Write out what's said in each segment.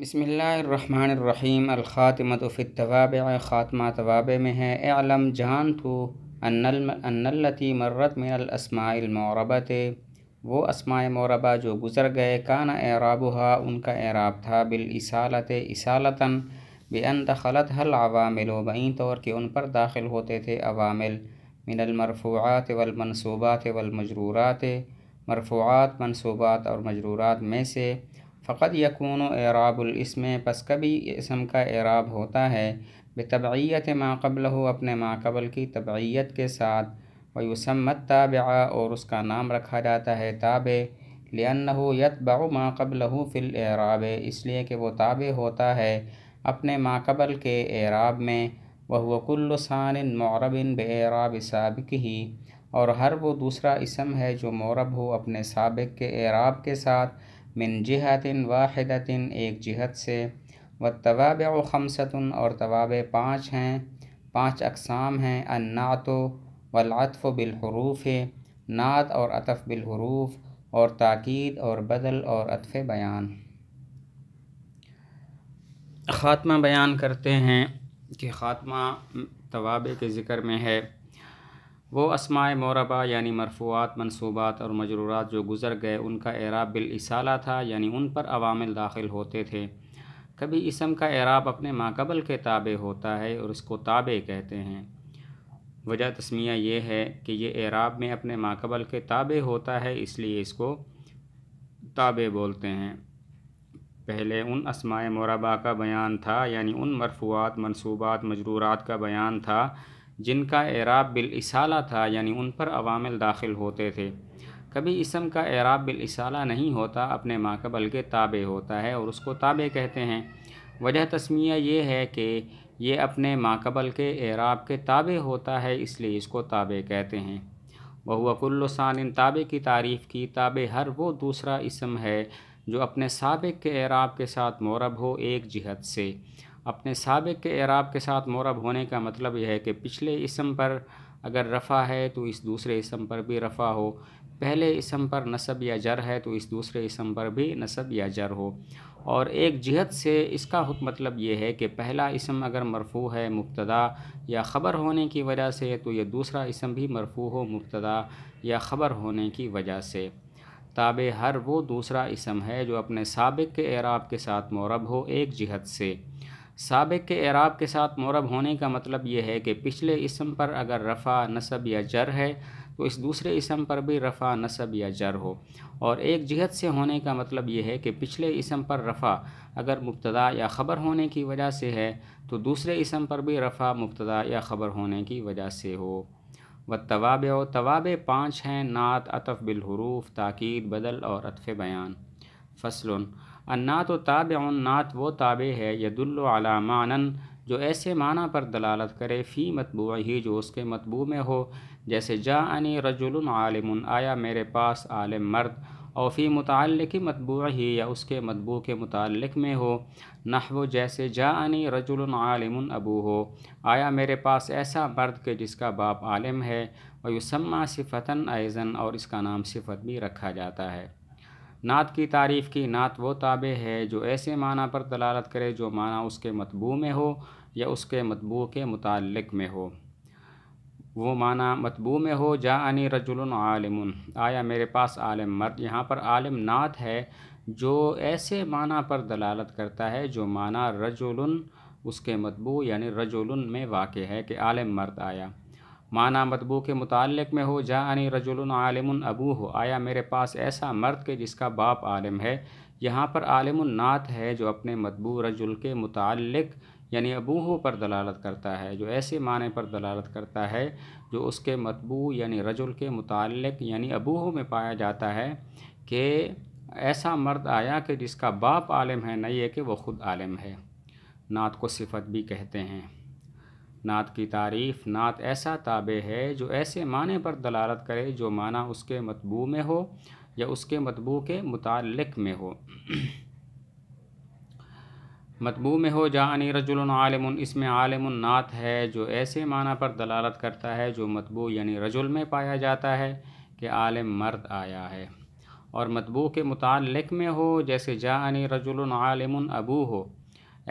बसमीम तवाब ख़ात्मा तवाब में है एलम जान तो मरत मर्रत मिनलस्मालमौरबत वो असमाय मौरबा जो गुज़र गए काना एराबहा उनका एराब था बिलसालत इसालता बेअन दखलत हल अवामिल वहीं तौर के उन पर दाखिल होते थे अवामिल मिनलमरफ़ूआत वलमनसूबात वलमजरूरात मरफ़ूआत मनसूबात और मजरूरात में से फ़कत यकून एराबुलस्म पस कभी इसम का एराब होता है बेतबीयत माकबल हो अपने माकबल की तबीयत के साथ वयुसमत ताब और उसका नाम रखा जाता है ताब लियन हो यतबा माकबल हो फिल एराब इसलिए कि वो ताब होता है अपने माकबल के एराब में वह वकुल्लसान मौरबिन एराब सबक ही और हर वो दूसरा इसम है जो मौरब हो अपने सबक के एराब के साथ मिन जहतिन वाहिदतिन एक जहत से व तवाब खमसतन और तवाब पाँच हैं पाँच अकसाम हैं अन्नात वलातफ़ बिलहरूफ नात और अतफ़ बिलहरूफ और ताक़द और बदल और अतफ़ बयान ख़ात्मा बयान करते हैं कि ख़ात्मा तवाबे के ज़िक्र में है वो असमाय मौरबा यानी मरफूआत मनसूबात और मजरूरात जो गुज़र गए उनका एराब बिलसाला था यानी उन पर अवामिल दाखिल होते थे कभी इसम का एराब अपने माकबल के ताबे होता है और इसको ताबे कहते हैं वजह तस्मिया ये है कि ये एराब में अपने माकबल के ताबे होता है इसलिए इसको ताबे बोलते हैं पहले उन असमाय मौरबा का बयान था यानी उन मरफूआत मनसूबात मजरूरात का बयान था जिनका एराब इसाला था यानी उन पर अवामिल दाखिल होते थे कभी इसम का एराब इसाला नहीं होता अपने माकबल के ताबे होता है और उसको ताबे कहते हैं वजह तस्मिया ये है कि ये अपने माकबल के एराब के ताबे होता है इसलिए इसको ताबे कहते हैं इन ताबे की तारीफ़ की ताबे हर वो दूसरा इसम है जो अपने सबक के एराब के साथ मौरब हो एक जिहत से अपने सबक के एराब के साथ मौरब होने का मतलब यह है कि पिछले इसम पर अगर रफ़ा है तो इस दूसरे इसम पर भी रफ़ा हो पहले इसम पर नसब या जर है तो इस दूसरे इसम पर भी नसब या जर हो और एक जिहत से इसका हुक्म मतलब ये है कि पहला इसम अगर मरफू है मुबतदा या ख़बर होने की वजह से तो यह दूसरा इसम भी मरफू हो मुबतदा या ख़बर होने की वजह से ताबे हर वो दूसरा इसम है जो अपने सबक के एराब के साथ मौरब हो एक जिहत से सबक के एराब के साथ मौरब होने का मतलब यह है कि पिछले इसम पर अगर रफ़ा नसब या जर है तो इस दूसरे इसम पर भी रफ़ा नसब या जर हो और एक जिहत से होने का मतलब यह है कि पिछले इसम पर रफ़ा अगर मुबतदा या ख़बर होने की वजह से है तो दूसरे इसम पर भी रफ़ा मुबतदा या ख़बर होने की वजह से हो व तवाब तवाब पाँच हैं नात अतफ़ बिलहरूफ ताक़ीद बदल और अतफ़ बयान फसलन अन्ना तो ताब नात वो ताबे है यदुल्ला मानन जो ऐसे माना पर दलालत करे फ़ी मतबू ही जो उसके मतबू में हो जैसे जा अनी रजुल आया मेरे पास आलम मर्द और फ़ी मुतल की मतबू ही या उसके मतबू के मुतल में हो नहव जैसे जा अनी रजुल अबू हो आया मेरे पास ऐसा मर्द के जिसका बाप आलम है और युसम्मा सिफ़ता आयज़न और इसका नाम सिफत भी रखा जाता है नात की तारीफ़ की नात वो ताबे है जो ऐसे माना पर दलालत करे जो माना उसके मतबू में हो या उसके मतबू के मुतल में हो वो माना मतबू में हो जा अनी रजुल आया मेरे पास आलम मर्द यहाँ पर आलम नात है जो ऐसे माना पर दलालत करता है जो माना रजुल उसके मतबू यानी रजुल में वाक़ है कि आलिम मर्द आया माना मतबू के मुतक़ में हो जहाँ अनी रजुल अबू हो आया मेरे पास ऐसा मर्द के जिसका बाप आलम है यहाँ पर आलिम नात है जो अपने मतबू रजुल के मुतक़ यानी अबूह पर दलालत करता है जो ऐसे माने पर दलालत करता है जो उसके मतबू यानी रजुल के मुतक़ यानी अबूह में पाया जाता है कि ऐसा मर्द आया कि जिसका बाप आलम है न ये कि वह ख़ुद आलिम है नात को सिफत भी कहते हैं नात की तारीफ़ नात ऐसा ताबे है जो ऐसे माने पर दलालत करे जो माना उसके मतबू में हो या उसके मतबू के मुतल में हो मतबू में हो जानी रजुल इसमें आलम नात है जो ऐसे माना पर दलालत करता है जो मतबू यानी रजुल में पाया जाता है कि आलम मर्द आया है और मतबू के मुतलक में हो जैसे जानी रजुल अबू हो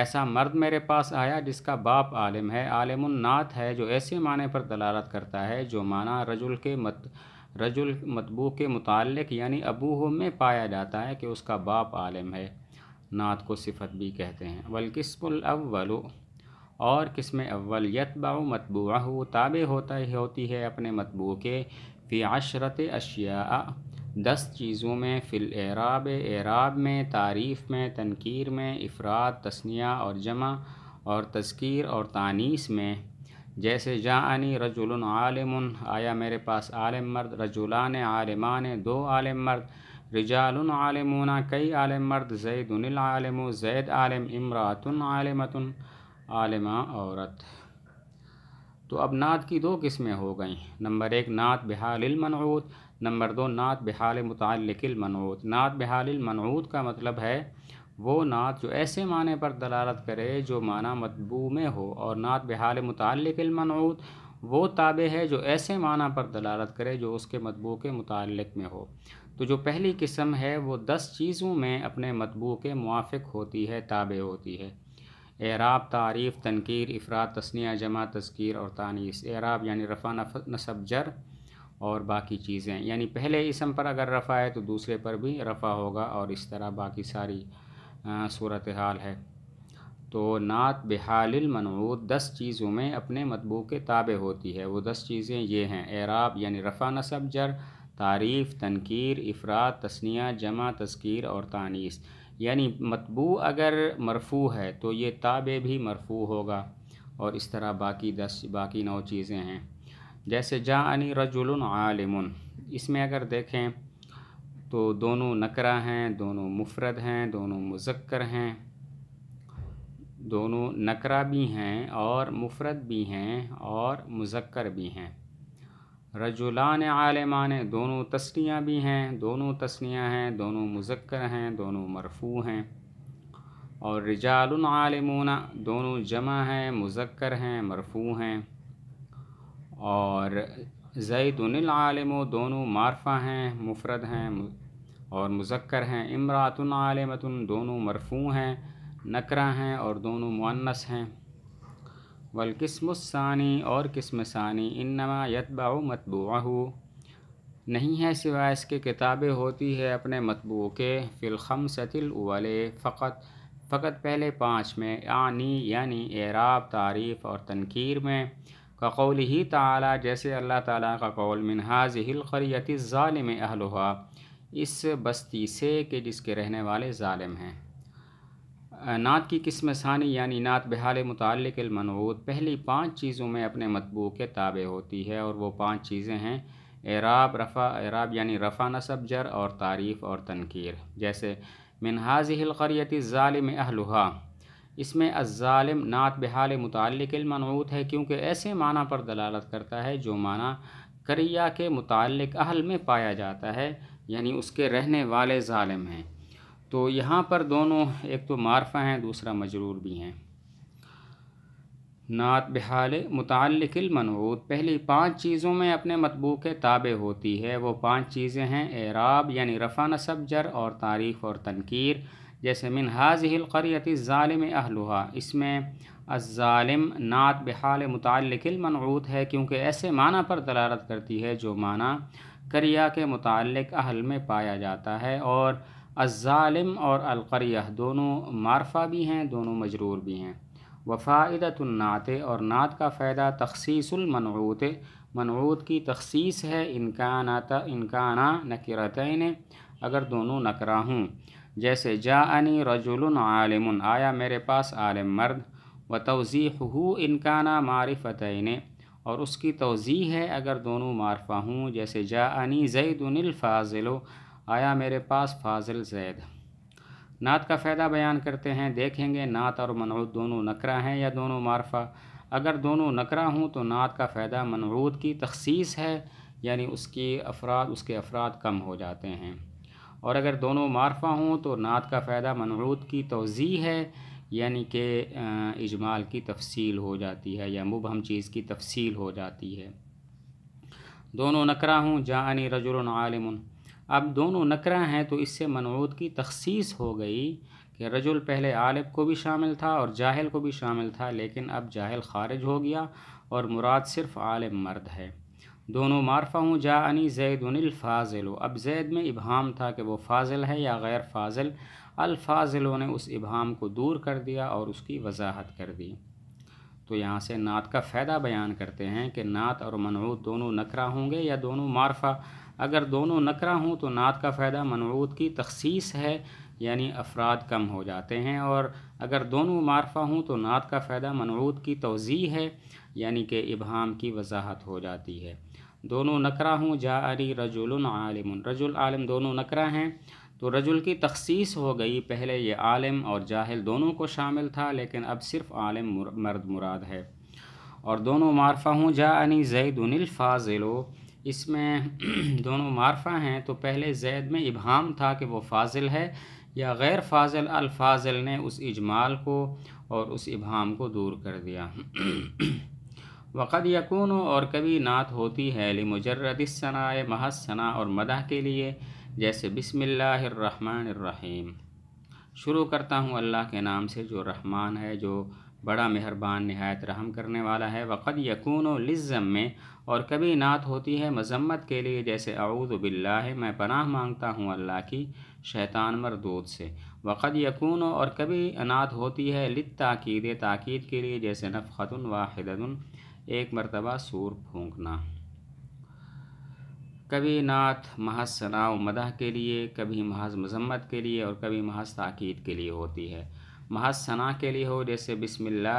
ऐसा मर्द मेरे पास आया जिसका बाप आलिम है आलिमनात है जो ऐसे माने पर दलालत करता है जो माना रजुल के मत रजुल मतबू के मुतक़ यानी अबूह में पाया जाता है कि उसका बाप आलिम है नात को सिफत भी कहते हैं वलकस्मल और किस्म अव्वल यतबाऊ मतबू ताबे होता ही होती है अपने मतबू के फ़ी आशरत अशिया दस चीज़ों में फ़िल एराब एराब में तारीफ़ में तनकीर में अफराद तस्निया और जमा और तस्कीर और तानीस में जैसे जानी रजुल आलम आया मेरे पास आलम मर्द रजुलान आलमान दो आलम मर्द रिजाल कई आलम मर्द जैदालम जैद आलम इमरातन आलमतन आलमा औरत तो अब नात की दो किस्में हो गई नंबर एक नात बहाल नंबर दो नात बहाल मुतल नात बहाल का मतलब है वो नात जो ऐसे माने पर दलालत करे जो माना मतबू में हो और नात बहाल मुतल मनूद वो ताबे है जो ऐसे माना पर दलालत करे जो उसके मतबू के मुतक में हो तो जो पहली किस्म है वो दस चीज़ों में अपने मतबू के मुआफ़ होती है ताबे होती है एराब तारीफ़ तनकीर अफराद तस्निया जमा तस्कीर और तानीस एराब यानी रफ़ा नसब जर और बाकी चीज़ें यानी पहले इसम पर अगर रफ़ा है तो दूसरे पर भी रफ़ा होगा और इस तरह बाकी सारी सूरत हाल है तो नात बहाल मनूद दस चीज़ों में अपने मतबू के ताबे होती है वो दस चीज़ें ये हैं एराब यानी रफ़ा नसब जर तारीफ़ तनकीर अफराद तस्निया जमा तस्कीर और तानीस यानी मतबू अगर मरफू है तो ये ताबे भी मरफू होगा और इस तरह बाकी दस बाकी नौ चीज़ें हैं जैसे जा अनी रजुल इसमें अगर देखें तो दोनों नकरा हैं दोनों मुफरद हैं दोनों मुजक्कर हैं दोनों नकरा भी हैं और मुफरद भी हैं और मुजक्कर भी हैं रजुलान आलमान दोनों तस्नियाँ भी हैं दोनों तस्नियाँ हैं दोनों मुजक्कर हैं दोनों मरफू हैं और रिजालन दोनों जमा हैं मुजक्कर हैं मरफू हैं और जैदनिल दोनों मारफा हैं मुफरद हैं और मुजक्कर हैं इमरातन आलमतन दोनों मरफू हैं नकरा हैं और दोनों मुनस हैं वलकिस्मसानी और किस्म सानी इन नमा यतबाऊ मतबू नहीं है सिवाय इसके किताबें होती है अपने मतबू के फ़िलखम सतिल उवले फ़कत फ़कत पहले पाँच में आनी यानी एराब तारीफ़ और तनकीर में ककौल ही ताला जैसे अल्लाह ताला का कौल मिनहाज हिलकरियत ालिम अहलहा इस बस्ती से कि जिसके रहने वाले ालिम हैं नात की किस्म सानी यानी नात बहाल मतलमनूद पहली पाँच चीज़ों में अपने मतबू के ताबे होती है और वो पाँच चीज़ें हैं एराब रफ़ा एराब यानी रफ़ा नसब जर और तारीफ़ और तनकीर जैसे हिलकरियती ालिम अहलुहा इसमें अजालम नात बहाल मतलमनूद है क्योंकि ऐसे माना पर दलालत करता है जो माना करिया के मुतल अहल में पाया जाता है यानी उसके रहने वाले ालिम हैं तो यहाँ पर दोनों एक तो मारफा हैं दूसरा मजरूर भी हैं नात बहाल मुतल मनूद पहली पांच चीज़ों में अपने मतबू के ताबे होती है वो पांच चीज़ें हैं एराब यानी रफ़ा नसब जर और तारीफ़ और तनकीर जैसे मिन हाजिलक़रती ालिम अहलुहा इसमें अज़ालिम नात बहाल मुतल मनूद है क्योंकि ऐसे माना पर दलालत करती है जो माना करिया के मुतल अहल में पाया जाता है और अज़ालिम और अलकरिया दोनों मारफा भी हैं दोनों मजरूर भी हैं वफ़ायदतनात और नात का फ़ायदा तखसीसमनूत मनूत की तखसीस है इनकाना इनकाना नकरतन अगर दोनों नकरा हूँ जैसे जानी रजुल आलिम आया मेरे पास आलिम मर्द व तोज़ी हो इनकाना मारफ़तन और उसकी तोज़ी है अगर दोनों मारफा हूँ जैसे जा जानी जैदनफ़ाजिलो आया मेरे पास फाजिल जैद नात का फ़ायदा बयान करते हैं देखेंगे नात और मनऊद दोनों नकरा हैं या दोनों मारफा अगर दोनों नकरा हूँ तो नात का फ़ायदा मनऊद की तखसीस है यानी उसकी अफराद उसके अफराद कम हो जाते हैं और अगर दोनों मारफा हों तो नात का फ़ायदा मनऊद की तोज़ी है यानी कि इजमाल की तफसील हो जाती है या मुबहम चीज़ की तफसील हो जाती है दोनों नकरा हूँ जानी रजुल अब दोनों नकरा हैं तो इससे मनऊद की तखसीस हो गई कि रजुल पहले आलिब को भी शामिल था और जाहिल को भी शामिल था लेकिन अब जाहिल खारिज हो गया और मुराद सिर्फ आलिब मर्द है दोनों मारफा हूँ जा अनी जैदाजिल अब जैद में इबहम था कि वो फाजिल है या गैर फाजिल अलफाजिलों ने उस इबहम को दूर कर दिया और उसकी वजाहत कर दी तो यहाँ से नात का फ़ायदा बयान करते हैं कि नात और मनऊद दोनों नकरा होंगे या दोनों मारफा अगर दोनों नकरा हों तो नात का फ़ायदा मनूद की तखसीस है यानी अफराद कम हो जाते हैं और अगर दोनों मारफा हों तो नात का फ़ायदा मनूद की तोज़ी है यानी कि इबहम की वजाहत हो जाती है दोनों नकरा हों जारी रजुल आलिम रजुल आलिम दोनों नकरा हैं तो रजुल की तखसीस हो गई पहले ये आलिम और जाहिल दोनों को शामिल था लेकिन अब सिर्फ आलिम मर्द मुराद है और दोनों मारफा हूँ जा अनी जैदनफाजिलो इसमें दोनों मारफा हैं तो पहले जैद में इबहम था कि वो फाजिल है या गैर फाजिल अलफाजिल ने उस इजमाल को और उस इबाम को दूर कर दिया वक़द यकून और कभी नात होती है लिमुजरदना महसना और मदह के लिए जैसे बिसमीम शुरू करता हूँ अल्लाह के नाम से जो रहमान है जो बड़ा मेहरबान नहायत रहम करने वाला है वक़द यकून लिज़म में और कभी नात होती है मजम्मत के लिए जैसे बिल्ला है मैं पनाह मांगता हूँ अल्लाह की शैतान मरदूद से वक़द यकून और कभी नात होती है लित ताक़ीद ताक़द के लिए जैसे नफ़तन वाहिदन एक मरतबा सूर फूंकना कभी नात महज सना मदह के लिए कभी महज मजम्मत के लिए और कभी महज ताक़द के लिए होती है महज सना के लिए हो जैसे बिसमीम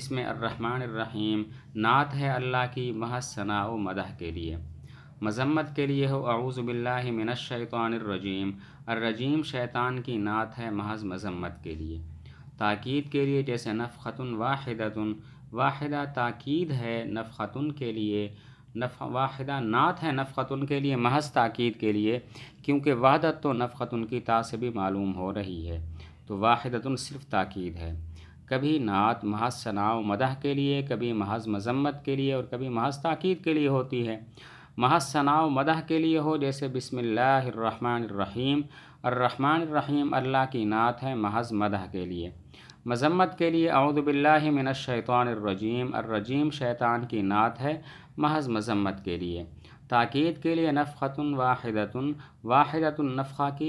इसमें अर्रहमानरहीम नात है अल्लाह की महज सना व मदह के लिए मजम्मत के लिए हो आऊज़बिल्लाशैतानरजीम अर्रजीम शैतान की नात है महज मजम्मत के लिए ताक़ीद के लिए जैसे नफ़तन वाहिदतन वाहिदा ताक़ीद है नफ़तन के लिए नफ वाहिदा नात है नफ़तन के लिए महज ताक़ीद के लिए क्योंकि वहदत तो नफ़तन की ता से भी मालूम हो रही है तो वाहिदतन सिर्फ ताक़द है कभी नात महज सनाव मदह के लिए कभी महज मजम्मत के लिए और कभी महज ताक़द के लिए होती है महज सनाव मदह के लिए हो जैसे बिसमीम अर्रहमानरहीम अल्लाह की नात है महज मदह के लिए मजम्मत के लिए अवदबिल्लिमिनशैतानरजीम अर्रजीम शैतान की नात है महज मजम्मत के लिए ताक़ीद के लिए नफ़तन वाहिदतुन वाहिदतुन नफ़ा की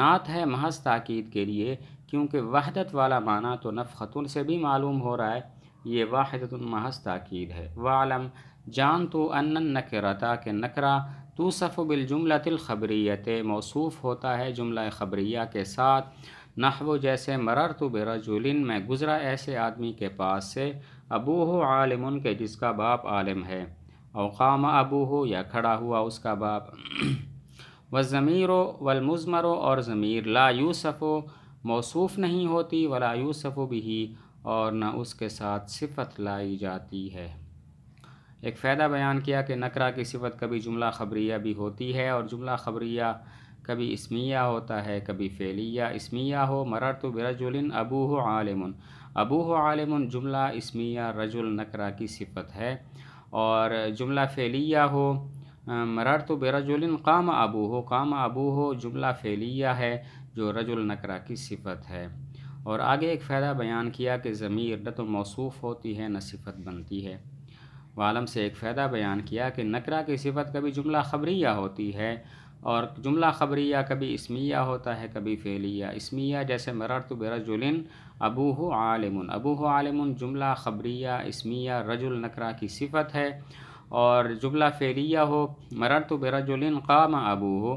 नात है महज ताक़ीद के लिए क्योंकि वहदत वाला माना तो खतुन से भी मालूम हो रहा है ये वाहिदतुन महज ताक़ीद है वालम जान तो अनन नकरता के नकरा तो सफ़ बिलजुमलतिलखबरीत मौसूफ़ होता है जुमला ख़बरिया के साथ नहव जैसे मरर तो बेरजुलिन में गुज़रा ऐसे आदमी के पास से अबू आलिम के जिसका बाप आलिम है अवकाम अबू हो या खड़ा हुआ उसका बाप व ज़मीर वलमज़मर और ज़मीर ला यूसफ़ो मौसूफ़ नहीं होती वला यूसफ़ो भी और न उसके साथ सिफत लाई जाती है एक फ़ायदा बयान किया कि नकरा की सिफत कभी जुमला खबरिया भी होती है और जुमला खबरिया कभी इसमिया होता है कभी फ़ेलिया इसमिया हो मरर तो बरजुलिन अबू हो अबू हो जुमला इसमिया रजुल नकरा की सिफत है और जुमला फ़ैलिया हो मरार तो बेरजुलिन काम आबू हो काम आबू हो जुमला फ़ैलिया है जो रजुल नकरा की सिफत है और आगे एक फ़ायदा बयान किया कि ज़मीर न तो मौसूफ़ होती है न सिफत बनती है वालम से एक फ़ायदा बयान किया कि नकरा की सिफत कभी जुमला खबरिया होती है और जुमला खबरिया कभी इसमिया होता है कभी फ़ेलिया इसमिया जैसे मरार तो बेरजुलिन अबू हो आलम अबू हो आलम जुमला खबरिया इसमिया रजुल नकरा की सिफत है और जुमला फेरिया हो मरर तो बेरजुल काम अबू हो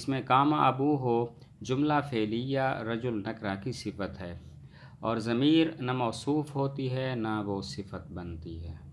इसमें काम अबू हो जुमला फेलिया रजुल नकरा की सिफत है और ज़मीर न मौसूफ़ होती है ना वो सिफत बनती है